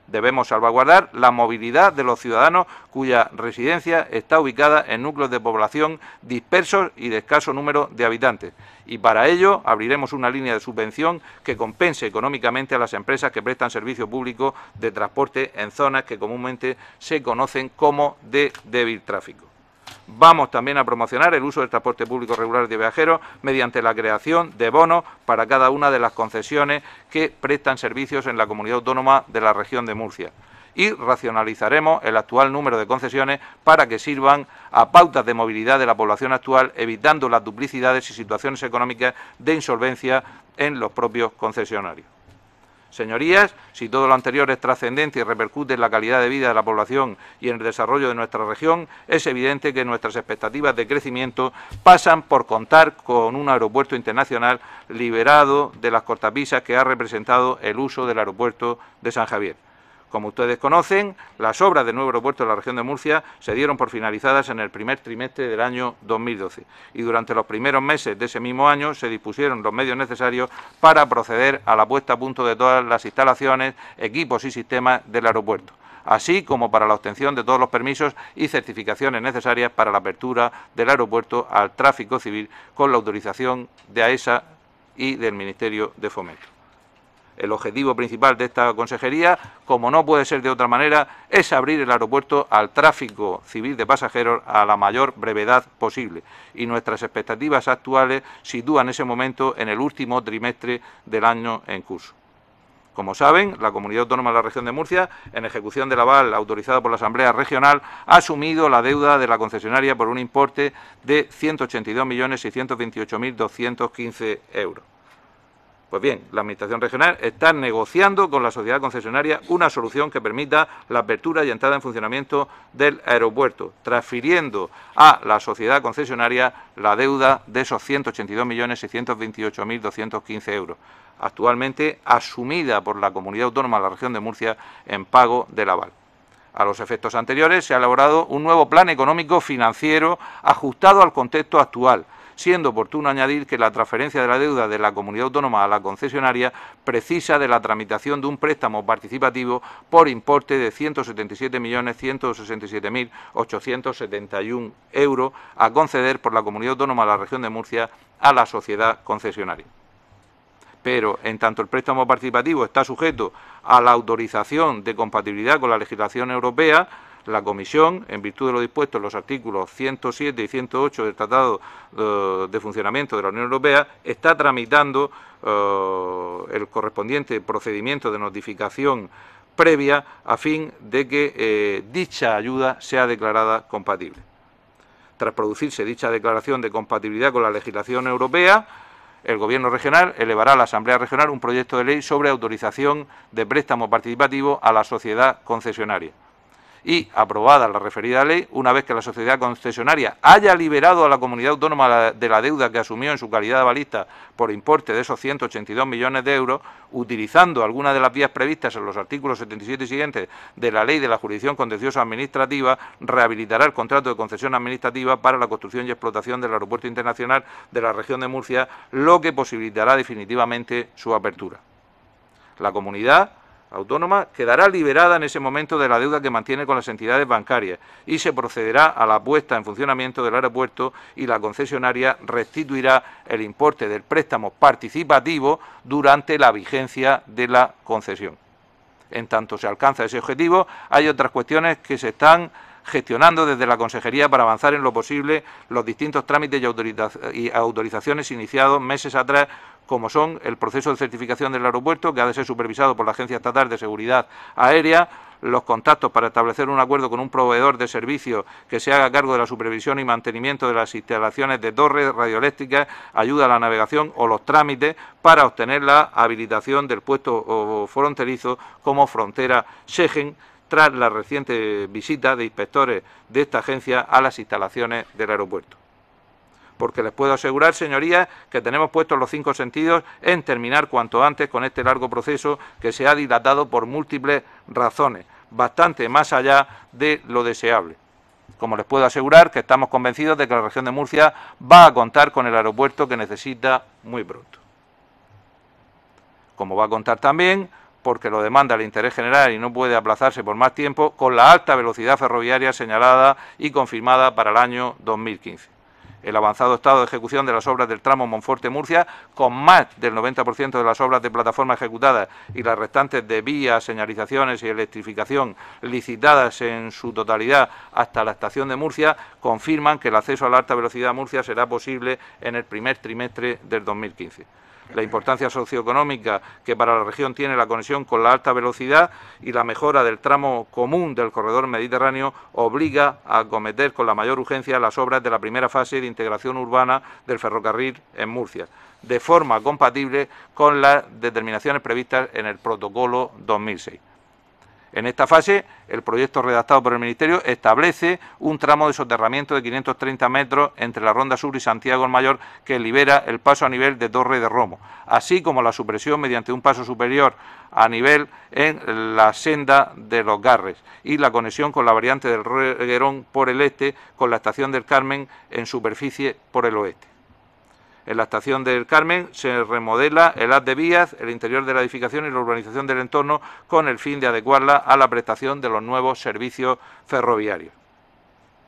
Debemos salvaguardar la movilidad de los ciudadanos cuya residencia está ubicada en núcleos de población dispersos y de escaso número de habitantes. Y para ello abriremos una línea de subvención que compense económicamente a las empresas que prestan servicio público de transporte en zonas que comúnmente se conocen como de débil tráfico. Vamos también a promocionar el uso del transporte público regular de viajeros mediante la creación de bonos para cada una de las concesiones que prestan servicios en la comunidad autónoma de la región de Murcia y racionalizaremos el actual número de concesiones para que sirvan a pautas de movilidad de la población actual, evitando las duplicidades y situaciones económicas de insolvencia en los propios concesionarios. Señorías, si todo lo anterior es trascendente y repercute en la calidad de vida de la población y en el desarrollo de nuestra región, es evidente que nuestras expectativas de crecimiento pasan por contar con un aeropuerto internacional liberado de las cortapisas que ha representado el uso del aeropuerto de San Javier. Como ustedes conocen, las obras del nuevo aeropuerto de la región de Murcia se dieron por finalizadas en el primer trimestre del año 2012 y durante los primeros meses de ese mismo año se dispusieron los medios necesarios para proceder a la puesta a punto de todas las instalaciones, equipos y sistemas del aeropuerto así como para la obtención de todos los permisos y certificaciones necesarias para la apertura del aeropuerto al tráfico civil con la autorización de AESA e y del Ministerio de Fomento. El objetivo principal de esta consejería, como no puede ser de otra manera, es abrir el aeropuerto al tráfico civil de pasajeros a la mayor brevedad posible. Y nuestras expectativas actuales sitúan ese momento en el último trimestre del año en curso. Como saben, la Comunidad Autónoma de la Región de Murcia, en ejecución del aval autorizado por la Asamblea Regional, ha asumido la deuda de la concesionaria por un importe de 182.628.215 euros. Pues bien, la Administración Regional está negociando con la sociedad concesionaria una solución que permita la apertura y entrada en funcionamiento del aeropuerto, transfiriendo a la sociedad concesionaria la deuda de esos 182.628.215 euros, actualmente asumida por la Comunidad Autónoma de la Región de Murcia en pago del aval. A los efectos anteriores se ha elaborado un nuevo plan económico financiero ajustado al contexto actual siendo oportuno añadir que la transferencia de la deuda de la comunidad autónoma a la concesionaria precisa de la tramitación de un préstamo participativo por importe de 177.167.871 euros a conceder por la comunidad autónoma de la región de Murcia a la sociedad concesionaria pero en tanto el préstamo participativo está sujeto a la autorización de compatibilidad con la legislación europea, la Comisión, en virtud de lo dispuesto en los artículos 107 y 108 del Tratado eh, de Funcionamiento de la Unión Europea, está tramitando eh, el correspondiente procedimiento de notificación previa a fin de que eh, dicha ayuda sea declarada compatible. Tras producirse dicha declaración de compatibilidad con la legislación europea, el Gobierno regional elevará a la Asamblea regional un proyecto de ley sobre autorización de préstamo participativo a la sociedad concesionaria y aprobada la referida ley, una vez que la sociedad concesionaria haya liberado a la comunidad autónoma de la deuda que asumió en su calidad de balista por importe de esos 182 millones de euros, utilizando alguna de las vías previstas en los artículos 77 y siguientes de la ley de la jurisdicción contenciosa administrativa, rehabilitará el contrato de concesión administrativa para la construcción y explotación del aeropuerto internacional de la región de Murcia, lo que posibilitará definitivamente su apertura. La comunidad autónoma quedará liberada en ese momento de la deuda que mantiene con las entidades bancarias y se procederá a la puesta en funcionamiento del aeropuerto y la concesionaria restituirá el importe del préstamo participativo durante la vigencia de la concesión. En tanto se alcanza ese objetivo, hay otras cuestiones que se están gestionando desde la Consejería para avanzar en lo posible los distintos trámites y, autorizaciones iniciados meses atrás como son el proceso de certificación del aeropuerto, que ha de ser supervisado por la Agencia Estatal de Seguridad Aérea, los contactos para establecer un acuerdo con un proveedor de servicios que se haga cargo de la supervisión y mantenimiento de las instalaciones de torres radioeléctricas, ayuda a la navegación o los trámites para obtener la habilitación del puesto fronterizo como frontera Schengen tras la reciente visita de inspectores de esta agencia a las instalaciones del aeropuerto porque les puedo asegurar, señorías, que tenemos puestos los cinco sentidos en terminar cuanto antes con este largo proceso que se ha dilatado por múltiples razones, bastante más allá de lo deseable. Como les puedo asegurar que estamos convencidos de que la región de Murcia va a contar con el aeropuerto que necesita muy pronto. Como va a contar también porque lo demanda el interés general y no puede aplazarse por más tiempo, con la alta velocidad ferroviaria señalada y confirmada para el año 2015 el avanzado estado de ejecución de las obras del tramo Monforte-Murcia, con más del 90% de las obras de plataforma ejecutadas y las restantes de vías, señalizaciones y electrificación licitadas en su totalidad hasta la estación de Murcia, confirman que el acceso a la alta velocidad a Murcia será posible en el primer trimestre del 2015 la importancia socioeconómica que para la región tiene la conexión con la alta velocidad y la mejora del tramo común del corredor mediterráneo obliga a acometer con la mayor urgencia las obras de la primera fase de integración urbana del ferrocarril en Murcia, de forma compatible con las determinaciones previstas en el Protocolo 2006. En esta fase, el proyecto redactado por el Ministerio establece un tramo de soterramiento de 530 metros entre la Ronda Sur y Santiago el Mayor que libera el paso a nivel de Torre de Romo, así como la supresión mediante un paso superior a nivel en la senda de los Garres y la conexión con la variante del Reguerón por el este con la estación del Carmen en superficie por el oeste. En la estación del Carmen se remodela el haz de vías, el interior de la edificación y la urbanización del entorno con el fin de adecuarla a la prestación de los nuevos servicios ferroviarios.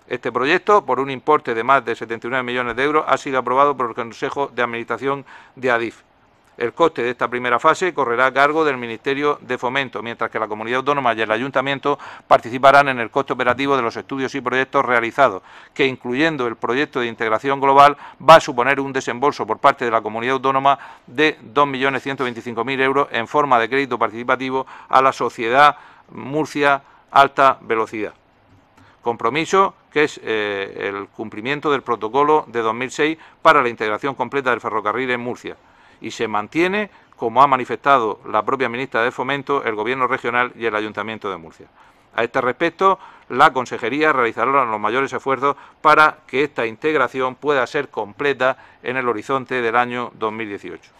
Este proyecto, por un importe de más de 79 millones de euros, ha sido aprobado por el Consejo de Administración de ADIF. El coste de esta primera fase correrá a cargo del Ministerio de Fomento, mientras que la Comunidad Autónoma y el Ayuntamiento participarán en el coste operativo de los estudios y proyectos realizados, que incluyendo el proyecto de integración global va a suponer un desembolso por parte de la Comunidad Autónoma de 2.125.000 euros en forma de crédito participativo a la sociedad Murcia Alta Velocidad. Compromiso que es eh, el cumplimiento del protocolo de 2006 para la integración completa del ferrocarril en Murcia y se mantiene, como ha manifestado la propia ministra de Fomento, el Gobierno regional y el Ayuntamiento de Murcia. A este respecto, la Consejería realizará los mayores esfuerzos para que esta integración pueda ser completa en el horizonte del año 2018.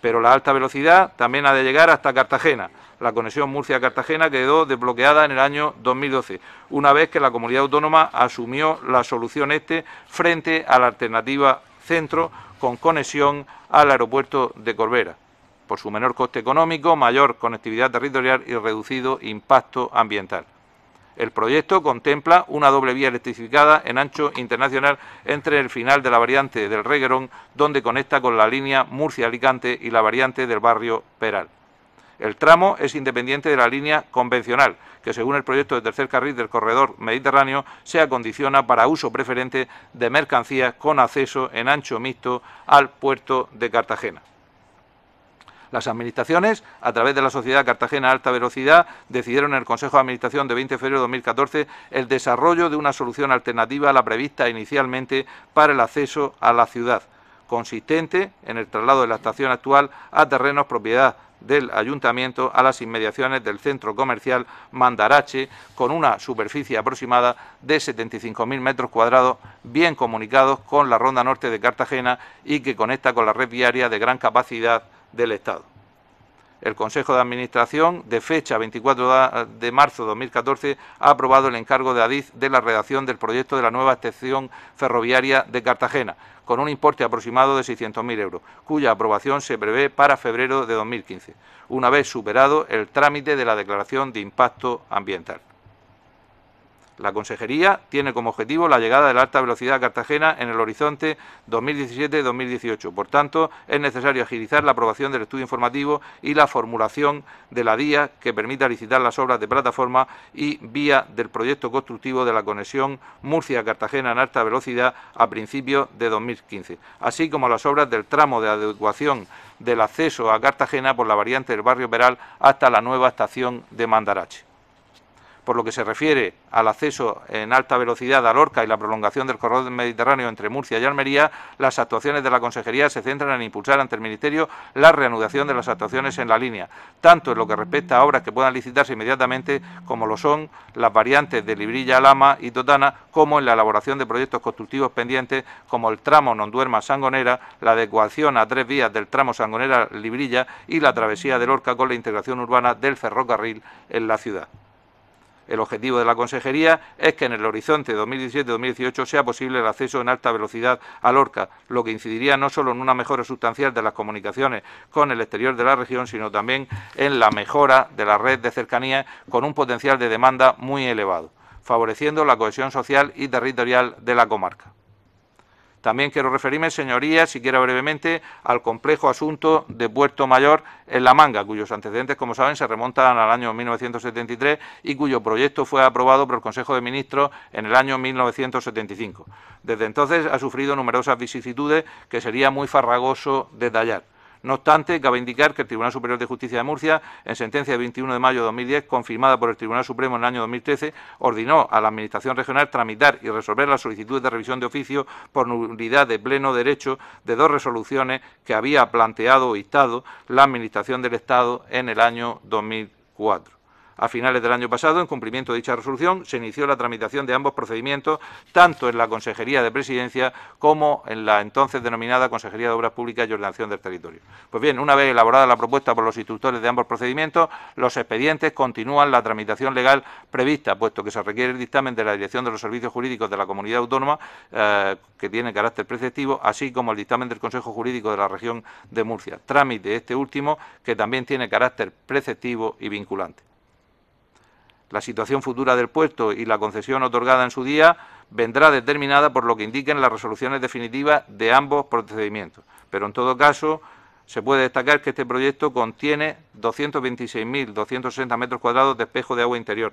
Pero la alta velocidad también ha de llegar hasta Cartagena. La conexión Murcia-Cartagena quedó desbloqueada en el año 2012, una vez que la comunidad autónoma asumió la solución este frente a la alternativa centro con conexión al aeropuerto de Corbera, por su menor coste económico, mayor conectividad territorial y reducido impacto ambiental. El proyecto contempla una doble vía electrificada en ancho internacional entre el final de la variante del Reguerón, donde conecta con la línea Murcia-Alicante y la variante del barrio Peral. El tramo es independiente de la línea convencional, que según el proyecto de tercer carril del corredor mediterráneo se acondiciona para uso preferente de mercancías con acceso en ancho mixto al puerto de Cartagena. Las administraciones, a través de la Sociedad Cartagena Alta Velocidad, decidieron en el Consejo de Administración de 20 de febrero de 2014 el desarrollo de una solución alternativa a la prevista inicialmente para el acceso a la ciudad, consistente en el traslado de la estación actual a terrenos propiedad del ayuntamiento a las inmediaciones del centro comercial Mandarache, con una superficie aproximada de 75.000 metros cuadrados, bien comunicados con la Ronda Norte de Cartagena y que conecta con la red viaria de gran capacidad del Estado el Consejo de Administración, de fecha 24 de marzo de 2014, ha aprobado el encargo de ADIZ de la redacción del proyecto de la nueva estación ferroviaria de Cartagena, con un importe aproximado de 600.000 euros, cuya aprobación se prevé para febrero de 2015, una vez superado el trámite de la declaración de impacto ambiental. La consejería tiene como objetivo la llegada de la alta velocidad a Cartagena en el horizonte 2017-2018. Por tanto, es necesario agilizar la aprobación del estudio informativo y la formulación de la DIA que permita licitar las obras de plataforma y vía del proyecto constructivo de la conexión Murcia-Cartagena en alta velocidad a principios de 2015, así como las obras del tramo de adecuación del acceso a Cartagena por la variante del barrio Peral hasta la nueva estación de Mandarache por lo que se refiere al acceso en alta velocidad a Lorca y la prolongación del corredor mediterráneo entre Murcia y Almería, las actuaciones de la Consejería se centran en impulsar ante el Ministerio la reanudación de las actuaciones en la línea, tanto en lo que respecta a obras que puedan licitarse inmediatamente, como lo son las variantes de Librilla, Lama y Totana, como en la elaboración de proyectos constructivos pendientes, como el tramo Nonduerma-Sangonera, la adecuación a tres vías del tramo Sangonera-Librilla y la travesía de Lorca con la integración urbana del ferrocarril en la ciudad. El objetivo de la Consejería es que en el horizonte 2017-2018 sea posible el acceso en alta velocidad a Lorca, lo que incidiría no solo en una mejora sustancial de las comunicaciones con el exterior de la región, sino también en la mejora de la red de cercanías con un potencial de demanda muy elevado, favoreciendo la cohesión social y territorial de la comarca. También quiero referirme, señorías, siquiera brevemente, al complejo asunto de Puerto Mayor en La Manga, cuyos antecedentes, como saben, se remontan al año 1973 y cuyo proyecto fue aprobado por el Consejo de Ministros en el año 1975. Desde entonces ha sufrido numerosas vicisitudes que sería muy farragoso detallar. No obstante, cabe indicar que el Tribunal Superior de Justicia de Murcia, en sentencia de 21 de mayo de 2010, confirmada por el Tribunal Supremo en el año 2013, ordenó a la Administración Regional tramitar y resolver las solicitudes de revisión de oficio por nulidad de pleno derecho de dos resoluciones que había planteado o dictado la Administración del Estado en el año 2004. A finales del año pasado, en cumplimiento de dicha resolución, se inició la tramitación de ambos procedimientos, tanto en la Consejería de Presidencia como en la entonces denominada Consejería de Obras Públicas y Ordenación del Territorio. Pues bien, una vez elaborada la propuesta por los instructores de ambos procedimientos, los expedientes continúan la tramitación legal prevista, puesto que se requiere el dictamen de la Dirección de los Servicios Jurídicos de la Comunidad Autónoma, eh, que tiene carácter preceptivo, así como el dictamen del Consejo Jurídico de la Región de Murcia. Trámite este último, que también tiene carácter preceptivo y vinculante. La situación futura del puesto y la concesión otorgada en su día vendrá determinada por lo que indiquen las resoluciones definitivas de ambos procedimientos. Pero, en todo caso, se puede destacar que este proyecto contiene 226.260 metros cuadrados de espejo de agua interior.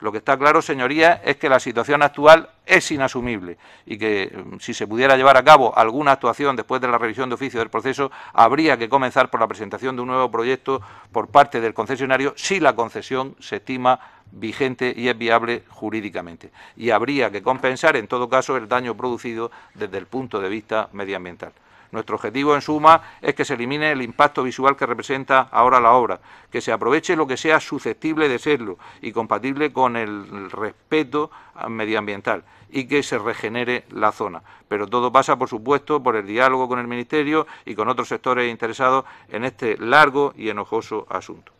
Lo que está claro, señorías, es que la situación actual es inasumible y que mm, si se pudiera llevar a cabo alguna actuación después de la revisión de oficio del proceso, habría que comenzar por la presentación de un nuevo proyecto por parte del concesionario si la concesión se estima vigente y es viable jurídicamente. Y habría que compensar, en todo caso, el daño producido desde el punto de vista medioambiental. Nuestro objetivo, en suma, es que se elimine el impacto visual que representa ahora la obra, que se aproveche lo que sea susceptible de serlo y compatible con el respeto medioambiental y que se regenere la zona. Pero todo pasa, por supuesto, por el diálogo con el Ministerio y con otros sectores interesados en este largo y enojoso asunto.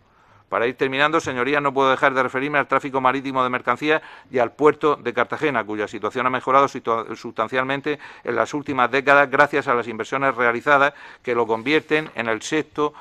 Para ir terminando, señorías, no puedo dejar de referirme al tráfico marítimo de mercancías y al puerto de Cartagena, cuya situación ha mejorado sustancialmente en las últimas décadas gracias a las inversiones realizadas que lo convierten en el sexto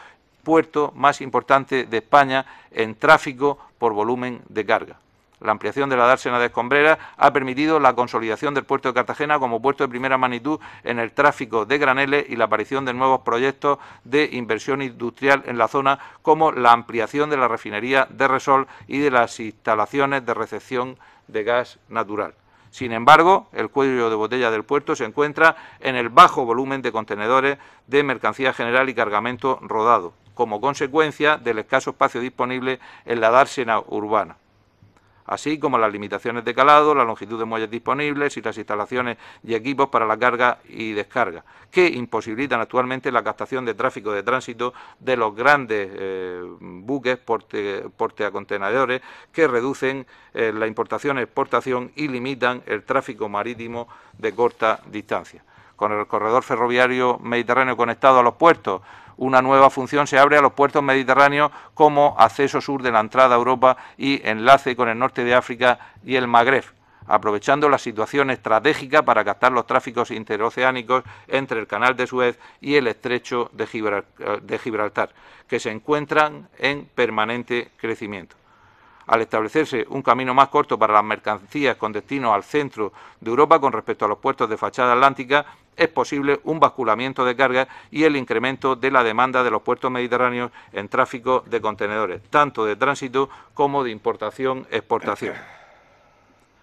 puerto más importante de España en tráfico por volumen de carga. La ampliación de la dársena de Escombrera ha permitido la consolidación del puerto de Cartagena como puerto de primera magnitud en el tráfico de graneles y la aparición de nuevos proyectos de inversión industrial en la zona, como la ampliación de la refinería de Resol y de las instalaciones de recepción de gas natural. Sin embargo, el cuello de botella del puerto se encuentra en el bajo volumen de contenedores de mercancía general y cargamento rodado, como consecuencia del escaso espacio disponible en la dársena urbana así como las limitaciones de calado, la longitud de muelles disponibles y las instalaciones y equipos para la carga y descarga, que imposibilitan actualmente la captación de tráfico de tránsito de los grandes eh, buques porte, a contenedores que reducen eh, la importación, exportación y limitan el tráfico marítimo de corta distancia. Con el corredor ferroviario mediterráneo conectado a los puertos, una nueva función se abre a los puertos mediterráneos como acceso sur de la entrada a Europa y enlace con el norte de África y el Magreb aprovechando la situación estratégica para captar los tráficos interoceánicos entre el Canal de Suez y el Estrecho de Gibraltar, eh, que se encuentran en permanente crecimiento al establecerse un camino más corto para las mercancías con destino al centro de Europa con respecto a los puertos de fachada atlántica, es posible un basculamiento de cargas y el incremento de la demanda de los puertos mediterráneos en tráfico de contenedores, tanto de tránsito como de importación-exportación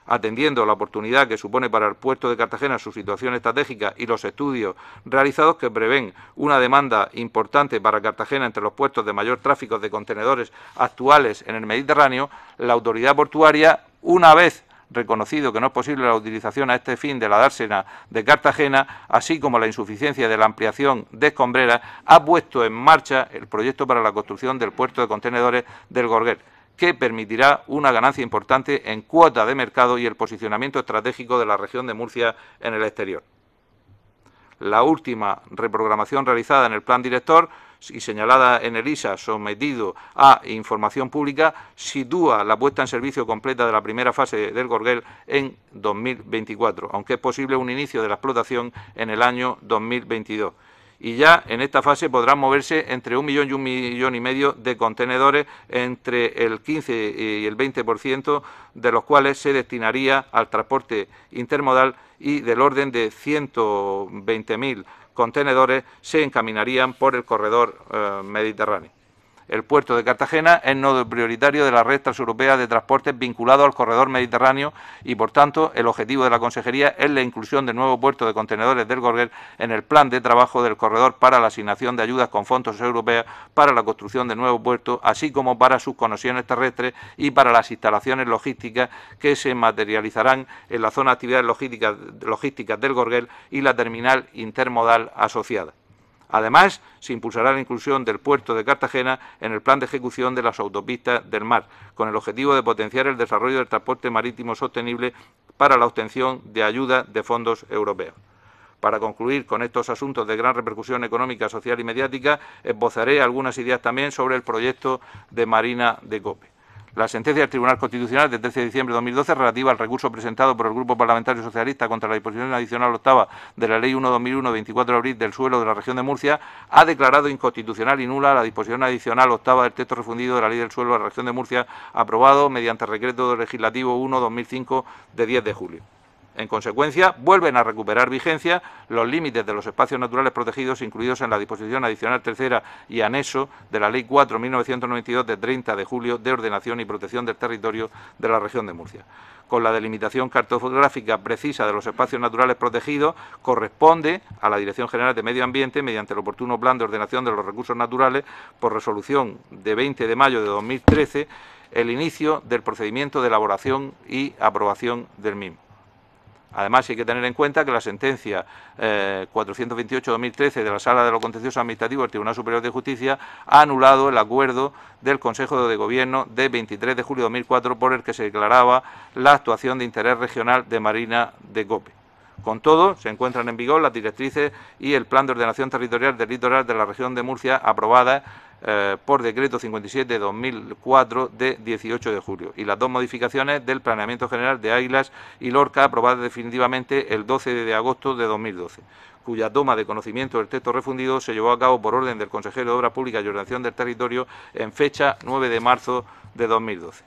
atendiendo la oportunidad que supone para el puerto de Cartagena su situación estratégica y los estudios realizados que prevén una demanda importante para Cartagena entre los puertos de mayor tráfico de contenedores actuales en el Mediterráneo, la autoridad portuaria, una vez reconocido que no es posible la utilización a este fin de la dársena de Cartagena, así como la insuficiencia de la ampliación de Escombrera, ha puesto en marcha el proyecto para la construcción del puerto de contenedores del Gorguer que permitirá una ganancia importante en cuota de mercado y el posicionamiento estratégico de la región de Murcia en el exterior. La última reprogramación realizada en el plan director y señalada en el ISA, sometido a información pública, sitúa la puesta en servicio completa de la primera fase del Gorgel en 2024, aunque es posible un inicio de la explotación en el año 2022 y ya en esta fase podrán moverse entre un millón y un millón y medio de contenedores, entre el 15 y el 20% de los cuales se destinaría al transporte intermodal y del orden de 120.000 contenedores se encaminarían por el corredor eh, mediterráneo. El puerto de Cartagena es nodo prioritario de la red transeuropea de transportes vinculado al corredor mediterráneo y, por tanto, el objetivo de la Consejería es la inclusión del nuevo puerto de contenedores del Gorgel en el plan de trabajo del corredor para la asignación de ayudas con fondos europeos para la construcción del nuevo puerto, así como para sus conexiones terrestres y para las instalaciones logísticas que se materializarán en la zona de actividades logísticas, logísticas del Gorgel y la terminal intermodal asociada. Además, se impulsará la inclusión del puerto de Cartagena en el plan de ejecución de las autopistas del mar, con el objetivo de potenciar el desarrollo del transporte marítimo sostenible para la obtención de ayuda de fondos europeos. Para concluir con estos asuntos de gran repercusión económica, social y mediática, esbozaré algunas ideas también sobre el proyecto de Marina de Cope la sentencia del Tribunal Constitucional del 13 de diciembre de 2012 relativa al recurso presentado por el Grupo Parlamentario Socialista contra la disposición adicional octava de la Ley 1-2001, 24 de abril, del suelo de la región de Murcia, ha declarado inconstitucional y nula la disposición adicional octava del texto refundido de la Ley del suelo de la región de Murcia, aprobado mediante el Decreto Legislativo 1-2005 de 10 de julio. En consecuencia, vuelven a recuperar vigencia los límites de los espacios naturales protegidos incluidos en la disposición adicional tercera y anexo de la Ley 4.992 de 30 de julio de ordenación y protección del territorio de la región de Murcia. Con la delimitación cartográfica precisa de los espacios naturales protegidos, corresponde a la Dirección General de Medio Ambiente, mediante el oportuno Plan de Ordenación de los Recursos Naturales, por resolución de 20 de mayo de 2013, el inicio del procedimiento de elaboración y aprobación del mismo. Además, hay que tener en cuenta que la sentencia 428-2013 eh, de la Sala de lo Contencioso Administrativo del Tribunal Superior de Justicia ha anulado el acuerdo del Consejo de Gobierno de 23 de julio de 2004 por el que se declaraba la actuación de interés regional de Marina de Gope. Con todo, se encuentran en vigor las directrices y el Plan de Ordenación Territorial del Litoral de la Región de Murcia aprobada. Eh, por decreto 57 de 2004 de 18 de julio y las dos modificaciones del Planeamiento General de Águilas y Lorca aprobadas definitivamente el 12 de agosto de 2012 cuya toma de conocimiento del texto refundido se llevó a cabo por orden del consejero de Obras Públicas y Ordenación del Territorio en fecha 9 de marzo de 2012.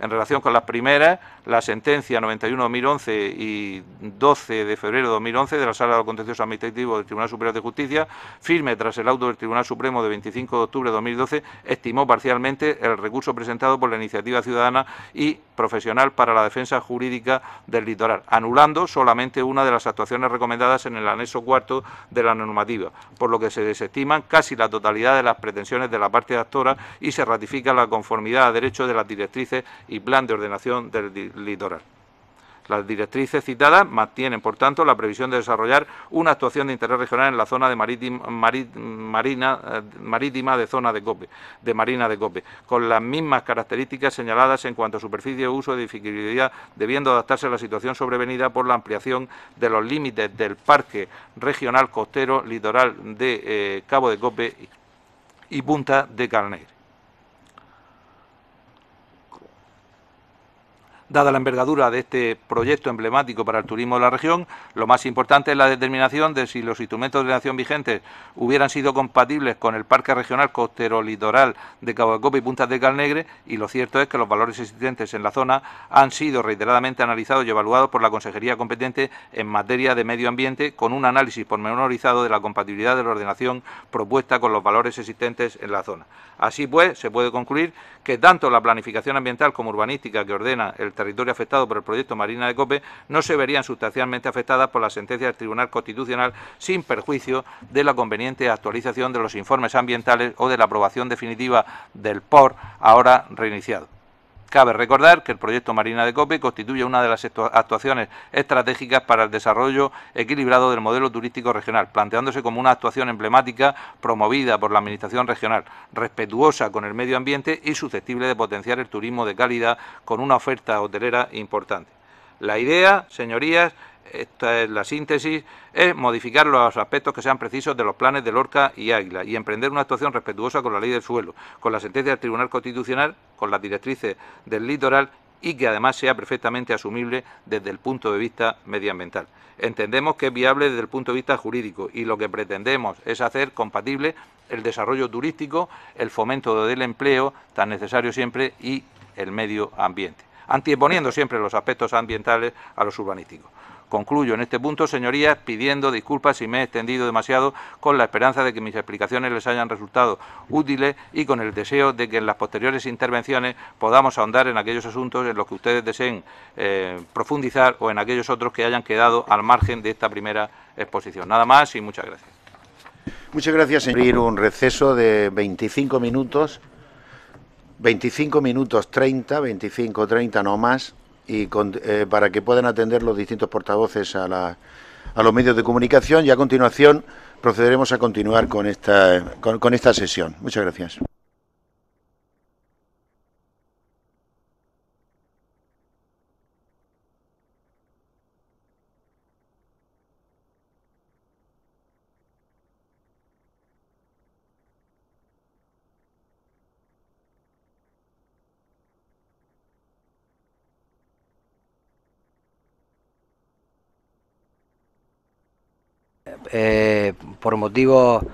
En relación con las primeras, la sentencia 91-2011 y 12 de febrero de 2011 de la Sala de Contencioso Administrativo del Tribunal Superior de Justicia, firme tras el auto del Tribunal Supremo de 25 de octubre de 2012, estimó parcialmente el recurso presentado por la Iniciativa Ciudadana y Profesional para la Defensa Jurídica del Litoral, anulando solamente una de las actuaciones recomendadas en el anexo cuarto de la normativa, por lo que se desestiman casi la totalidad de las pretensiones de la parte actora y se ratifica la conformidad a derecho de las directrices y Plan de Ordenación del Litoral. Las directrices citadas mantienen, por tanto, la previsión de desarrollar una actuación de interés regional en la zona marítima, marina, eh, marítima de zona de de Marina de COPE, con las mismas características señaladas en cuanto a superficie, uso y dificultad, debiendo adaptarse a la situación sobrevenida por la ampliación de los límites del Parque Regional Costero Litoral de eh, Cabo de COPE y Punta de Calneir. Dada la envergadura de este proyecto emblemático para el turismo de la región, lo más importante es la determinación de si los instrumentos de ordenación vigentes hubieran sido compatibles con el Parque Regional Costero Litoral de Cabo de Copa y Puntas de Calnegre y lo cierto es que los valores existentes en la zona han sido reiteradamente analizados y evaluados por la Consejería competente en materia de medio ambiente con un análisis pormenorizado de la compatibilidad de la ordenación propuesta con los valores existentes en la zona. Así pues, se puede concluir que tanto la planificación ambiental como urbanística que ordena el territorio afectado por el proyecto Marina de Cope no se verían sustancialmente afectadas por la sentencia del Tribunal Constitucional sin perjuicio de la conveniente actualización de los informes ambientales o de la aprobación definitiva del POR ahora reiniciado. Cabe recordar que el proyecto Marina de Cope constituye una de las actuaciones estratégicas para el desarrollo equilibrado del modelo turístico regional, planteándose como una actuación emblemática promovida por la Administración regional, respetuosa con el medio ambiente y susceptible de potenciar el turismo de calidad con una oferta hotelera importante. La idea, señorías, esta es la síntesis, es modificar los aspectos que sean precisos de los planes de Lorca y Águila y emprender una actuación respetuosa con la ley del suelo, con la sentencia del Tribunal Constitucional, con las directrices del litoral y que además sea perfectamente asumible desde el punto de vista medioambiental. Entendemos que es viable desde el punto de vista jurídico y lo que pretendemos es hacer compatible el desarrollo turístico, el fomento del empleo, tan necesario siempre, y el medio ambiente, anteponiendo siempre los aspectos ambientales a los urbanísticos. Concluyo en este punto, señorías, pidiendo disculpas si me he extendido demasiado, con la esperanza de que mis explicaciones les hayan resultado útiles y con el deseo de que en las posteriores intervenciones podamos ahondar en aquellos asuntos en los que ustedes deseen eh, profundizar o en aquellos otros que hayan quedado al margen de esta primera exposición. Nada más y muchas gracias. Muchas gracias, señor. Un receso de 25 minutos, 25 minutos 30, 25, 30 no más y eh, para que puedan atender los distintos portavoces a, los medios de comunicación y a continuación procederemos a continuar con esta, con esta sesión. Muchas gracias. por motivos